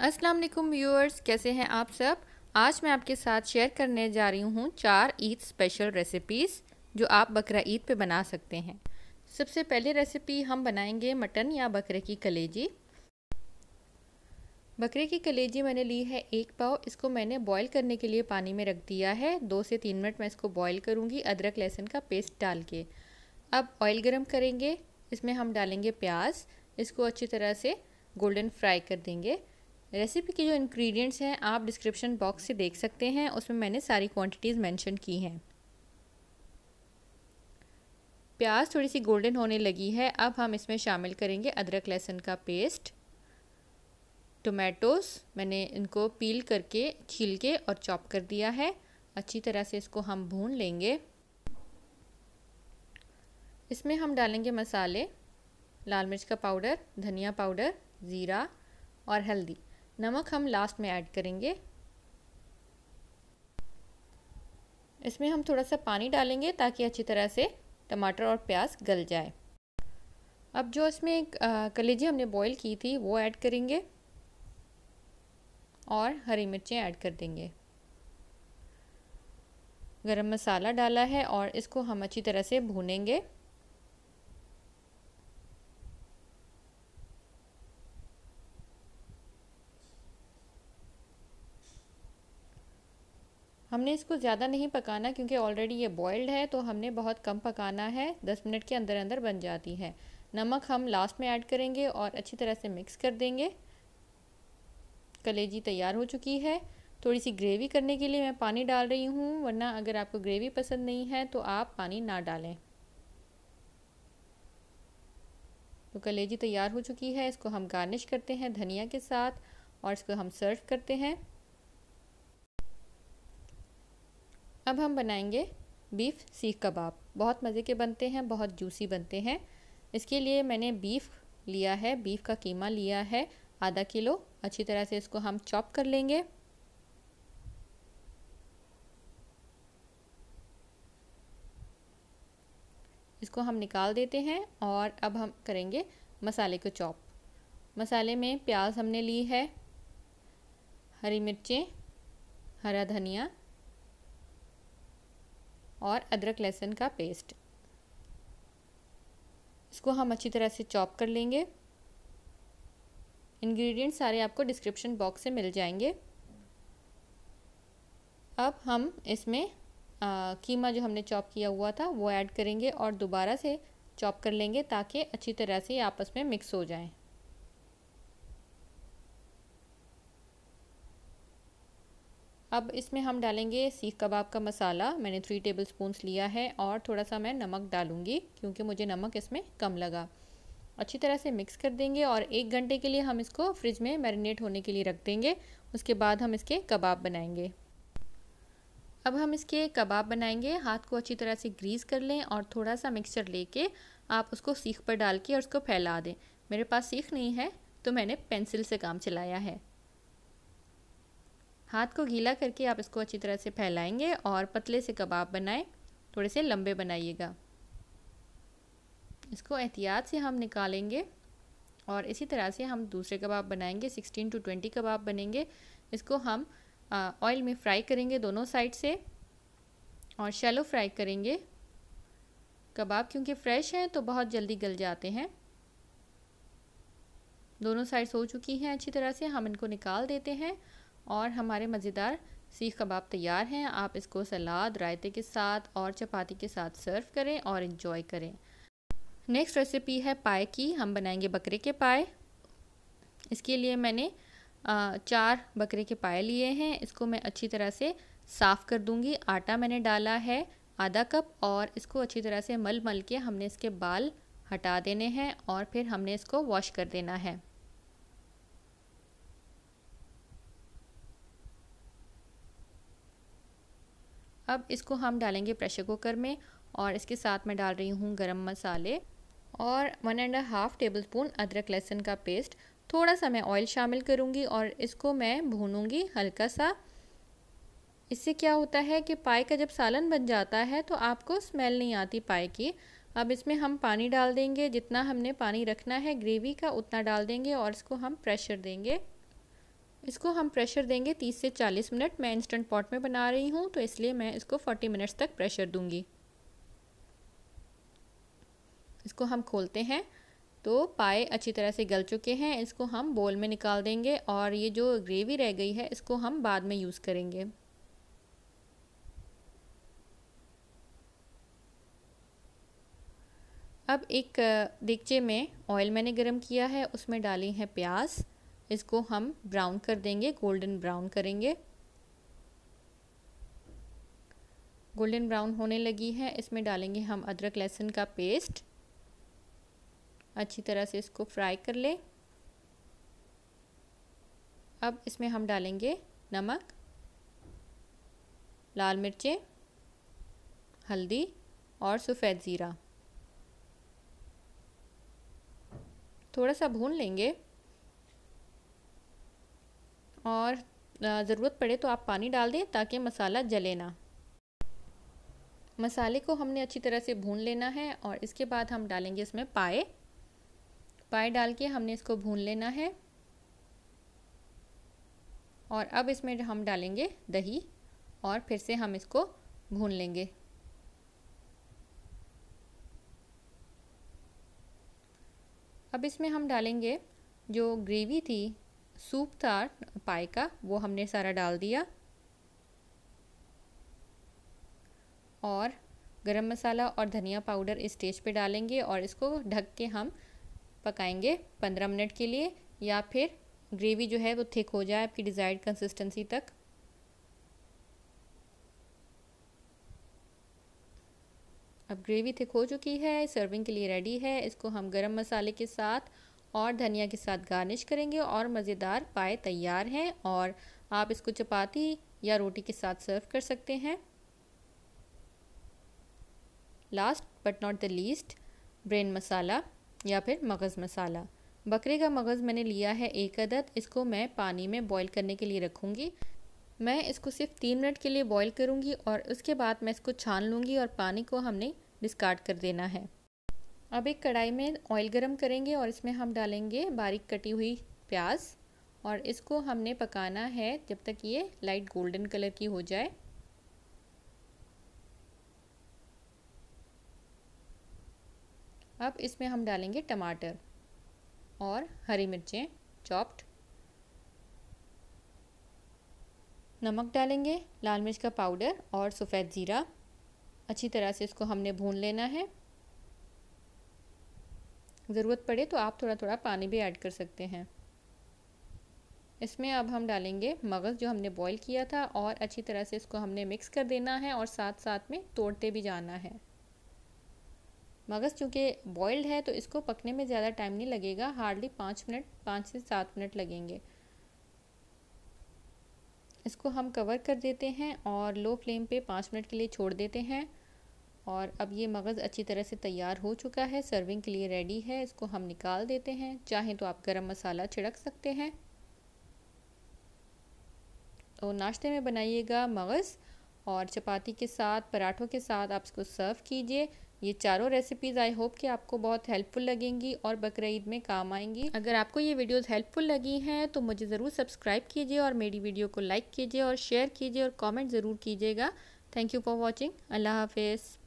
अस्सलाम वालेकुम व्यूअर्स कैसे हैं आप सब आज मैं आपके साथ शेयर करने जा रही हूँ चार ईद स्पेशल रेसिपीज़ जो आप बकरा ईद पे बना सकते हैं सबसे पहले रेसिपी हम बनाएंगे मटन या बकरे की कलेजी बकरे की कलेजी मैंने ली है एक पाव इसको मैंने बॉईल करने के लिए पानी में रख दिया है दो से तीन मिनट मैं इसको बॉईल करूँगी अदरक लहसुन का पेस्ट डाल के अब ऑयल गर्म करेंगे इसमें हम डालेंगे प्याज इसको अच्छी तरह से गोल्डन फ्राई कर देंगे रेसिपी के जो इंग्रेडिएंट्स हैं आप डिस्क्रिप्शन बॉक्स से देख सकते हैं उसमें मैंने सारी क्वांटिटीज़ मेंशन की हैं प्याज थोड़ी सी गोल्डन होने लगी है अब हम इसमें शामिल करेंगे अदरक लहसुन का पेस्ट टोमेटोस मैंने इनको पील करके छील के और चॉप कर दिया है अच्छी तरह से इसको हम भून लेंगे इसमें हम डालेंगे मसाले लाल मिर्च का पाउडर धनिया पाउडर ज़ीरा और हल्दी नमक हम लास्ट में ऐड करेंगे इसमें हम थोड़ा सा पानी डालेंगे ताकि अच्छी तरह से टमाटर और प्याज गल जाए अब जो इसमें कलेजी हमने बॉईल की थी वो ऐड करेंगे और हरी मिर्चें ऐड कर देंगे गरम मसाला डाला है और इसको हम अच्छी तरह से भूनेंगे हमने इसको ज़्यादा नहीं पकाना क्योंकि ऑलरेडी ये बॉयल्ड है तो हमने बहुत कम पकाना है दस मिनट के अंदर अंदर बन जाती है नमक हम लास्ट में ऐड करेंगे और अच्छी तरह से मिक्स कर देंगे कलेजी तैयार हो चुकी है थोड़ी सी ग्रेवी करने के लिए मैं पानी डाल रही हूँ वरना अगर आपको ग्रेवी पसंद नहीं है तो आप पानी ना डालें तो कलेजी तैयार हो चुकी है इसको हम गार्निश करते हैं धनिया के साथ और इसको हम सर्व करते हैं अब हम बनाएंगे बीफ सीख कबाब बहुत मज़े के बनते हैं बहुत जूसी बनते हैं इसके लिए मैंने बीफ लिया है बीफ का कीमा लिया है आधा किलो अच्छी तरह से इसको हम चॉप कर लेंगे इसको हम निकाल देते हैं और अब हम करेंगे मसाले को चॉप मसाले में प्याज हमने ली है हरी मिर्चें हरा धनिया और अदरक लहसुन का पेस्ट इसको हम अच्छी तरह से चॉप कर लेंगे इंग्रेडिएंट्स सारे आपको डिस्क्रिप्शन बॉक्स से मिल जाएंगे अब हम इसमें आ, कीमा जो हमने चॉप किया हुआ था वो ऐड करेंगे और दोबारा से चॉप कर लेंगे ताकि अच्छी तरह से आपस में मिक्स हो जाएं अब इसमें हम डालेंगे सीख कबाब का मसाला मैंने थ्री टेबल स्पून लिया है और थोड़ा सा मैं नमक डालूँगी क्योंकि मुझे नमक इसमें कम लगा अच्छी तरह से मिक्स कर देंगे और एक घंटे के लिए हम इसको फ्रिज में मैरिनेट होने के लिए रख देंगे उसके बाद हम इसके कबाब बनाएंगे अब हम इसके कबाब बनाएंगे हाथ को अच्छी तरह से ग्रीस कर लें और थोड़ा सा मिक्सचर लेके आप उसको सीख पर डाल के और उसको फैला दें मेरे पास सीख नहीं है तो मैंने पेंसिल से काम चलाया है हाथ को गीला करके आप इसको अच्छी तरह से फैलाएंगे और पतले से कबाब बनाएं थोड़े से लंबे बनाइएगा इसको एहतियात से हम निकालेंगे और इसी तरह से हम दूसरे कबाब बनाएंगे 16 टू 20 कबाब बनेंगे इसको हम ऑयल में फ्राई करेंगे दोनों साइड से और शैलो फ्राई करेंगे कबाब क्योंकि फ्रेश हैं तो बहुत जल्दी गल जाते हैं दोनों साइड्स हो चुकी हैं अच्छी तरह से हम इनको निकाल देते हैं और हमारे मज़ेदार सीख कबाब तैयार हैं आप इसको सलाद रायते के साथ और चपाती के साथ सर्व करें और इन्जॉय करें नेक्स्ट रेसिपी है पाए की हम बनाएंगे बकरे के पाए इसके लिए मैंने चार बकरे के पाए लिए हैं इसको मैं अच्छी तरह से साफ़ कर दूंगी आटा मैंने डाला है आधा कप और इसको अच्छी तरह से मल मल के हमने इसके बाल हटा देने हैं और फिर हमने इसको वॉश कर देना है अब इसको हम डालेंगे प्रेशर कुकर में और इसके साथ मैं डाल रही हूँ गरम मसाले और one and half table spoon अदरक लहसुन का पेस्ट थोड़ा सा मैं ऑयल शामिल करूँगी और इसको मैं भूनूँगी हल्का सा इससे क्या होता है कि पाए का जब सालन बन जाता है तो आपको स्मेल नहीं आती पाए की अब इसमें हम पानी डाल देंगे जितना हमने पानी रखना है ग्रेवी का उतना डाल देंगे और इसको हम प्रेशर देंगे इसको हम प्रेशर देंगे 30 से 40 मिनट मैं इंस्टेंट पॉट में बना रही हूँ तो इसलिए मैं इसको 40 मिनट्स तक प्रेशर दूंगी इसको हम खोलते हैं तो पाए अच्छी तरह से गल चुके हैं इसको हम बोल में निकाल देंगे और ये जो ग्रेवी रह गई है इसको हम बाद में यूज़ करेंगे अब एक देगचे में ऑयल मैंने गरम किया है उसमें डाली है प्याज इसको हम ब्राउन कर देंगे गोल्डन ब्राउन करेंगे गोल्डन ब्राउन होने लगी है इसमें डालेंगे हम अदरक लहसुन का पेस्ट अच्छी तरह से इसको फ्राई कर लें अब इसमें हम डालेंगे नमक लाल मिर्चें हल्दी और सफ़ेद ज़ीरा थोड़ा सा भून लेंगे और ज़रूरत पड़े तो आप पानी डाल दें ताकि मसाला जले ना मसाले को हमने अच्छी तरह से भून लेना है और इसके बाद हम डालेंगे इसमें पाए पाए डाल के हमने इसको भून लेना है और अब इसमें हम डालेंगे दही और फिर से हम इसको भून लेंगे अब इसमें हम डालेंगे जो ग्रेवी थी सूप था पाए का वो हमने सारा डाल दिया और गरम मसाला और धनिया पाउडर इस स्टेज पे डालेंगे और इसको ढक के हम पकाएंगे पंद्रह मिनट के लिए या फिर ग्रेवी जो है वो थिक हो जाए आपकी डिज़ायर्ड कंसिस्टेंसी तक अब ग्रेवी थिक हो चुकी है सर्विंग के लिए रेडी है इसको हम गरम मसाले के साथ और धनिया के साथ गार्निश करेंगे और मज़ेदार पाए तैयार हैं और आप इसको चपाती या रोटी के साथ सर्व कर सकते हैं last but not the least brain मसाला या फिर मगज़ मसाला बकरे का मगज़ मैंने लिया है एक अदद इसको मैं पानी में बॉईल करने के लिए रखूँगी मैं इसको सिर्फ तीन मिनट के लिए बॉईल करूँगी और उसके बाद मैं इसको छान लूँगी और पानी को हमने डिस्कार्ड कर देना है अब एक कढ़ाई में ऑयल गरम करेंगे और इसमें हम डालेंगे बारीक कटी हुई प्याज और इसको हमने पकाना है जब तक ये लाइट गोल्डन कलर की हो जाए अब इसमें हम डालेंगे टमाटर और हरी मिर्चें चॉप्ड नमक डालेंगे लाल मिर्च का पाउडर और सफ़ेद ज़ीरा अच्छी तरह से इसको हमने भून लेना है ज़रूरत पड़े तो आप थोड़ा थोड़ा पानी भी ऐड कर सकते हैं इसमें अब हम डालेंगे मगज़ जो हमने बॉईल किया था और अच्छी तरह से इसको हमने मिक्स कर देना है और साथ साथ में तोड़ते भी जाना है मगज़ चूँकि बॉइल्ड है तो इसको पकने में ज़्यादा टाइम नहीं लगेगा हार्डली पाँच मिनट पाँच से सात मिनट लगेंगे इसको हम कवर कर देते हैं और लो फ्लेम पे पाँच मिनट के लिए छोड़ देते हैं और अब ये मगज़ अच्छी तरह से तैयार हो चुका है सर्विंग के लिए रेडी है इसको हम निकाल देते हैं चाहें तो आप गरम मसाला छिड़क सकते हैं तो नाश्ते में बनाइएगा मगज़ और चपाती के साथ पराठों के साथ आप इसको सर्व कीजिए ये चारों रेसिपीज़ आई होप कि आपको बहुत हेल्पफुल लगेंगी और बकर में काम आएंगी अगर आपको ये वीडियोस हेल्पफुल लगी हैं तो मुझे ज़रूर सब्सक्राइब कीजिए और मेरी वीडियो को लाइक कीजिए और शेयर कीजिए और कमेंट ज़रूर कीजिएगा थैंक यू फॉर वॉचिंग अल्लाह हाफिज़